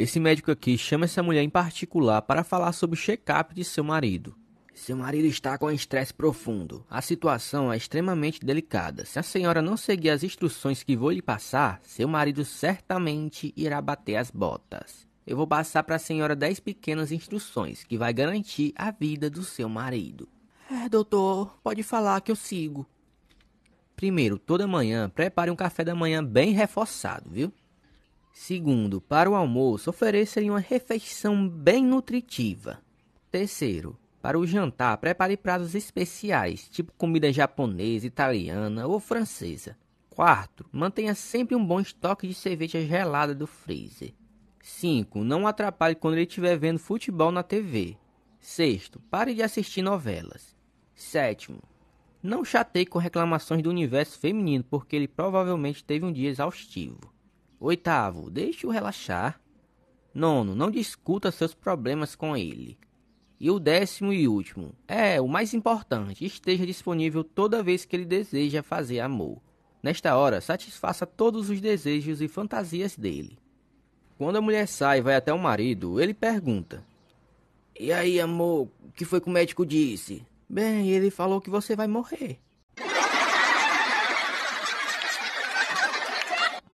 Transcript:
Esse médico aqui chama essa mulher em particular para falar sobre o check-up de seu marido. Seu marido está com estresse profundo. A situação é extremamente delicada. Se a senhora não seguir as instruções que vou lhe passar, seu marido certamente irá bater as botas. Eu vou passar para a senhora 10 pequenas instruções que vai garantir a vida do seu marido. É, doutor, pode falar que eu sigo. Primeiro, toda manhã, prepare um café da manhã bem reforçado, viu? Segundo, para o almoço, ofereça-lhe uma refeição bem nutritiva. Terceiro, para o jantar, prepare pratos especiais, tipo comida japonesa, italiana ou francesa. Quarto, mantenha sempre um bom estoque de cerveja gelada do freezer. 5. Não atrapalhe quando ele estiver vendo futebol na TV. Sexto, pare de assistir novelas. Sétimo, não chateie com reclamações do universo feminino, porque ele provavelmente teve um dia exaustivo. Oitavo, deixe-o relaxar. Nono, não discuta seus problemas com ele. E o décimo e último, é o mais importante, esteja disponível toda vez que ele deseja fazer amor. Nesta hora, satisfaça todos os desejos e fantasias dele. Quando a mulher sai e vai até o marido, ele pergunta: E aí, amor, o que foi que o médico disse? Bem, ele falou que você vai morrer.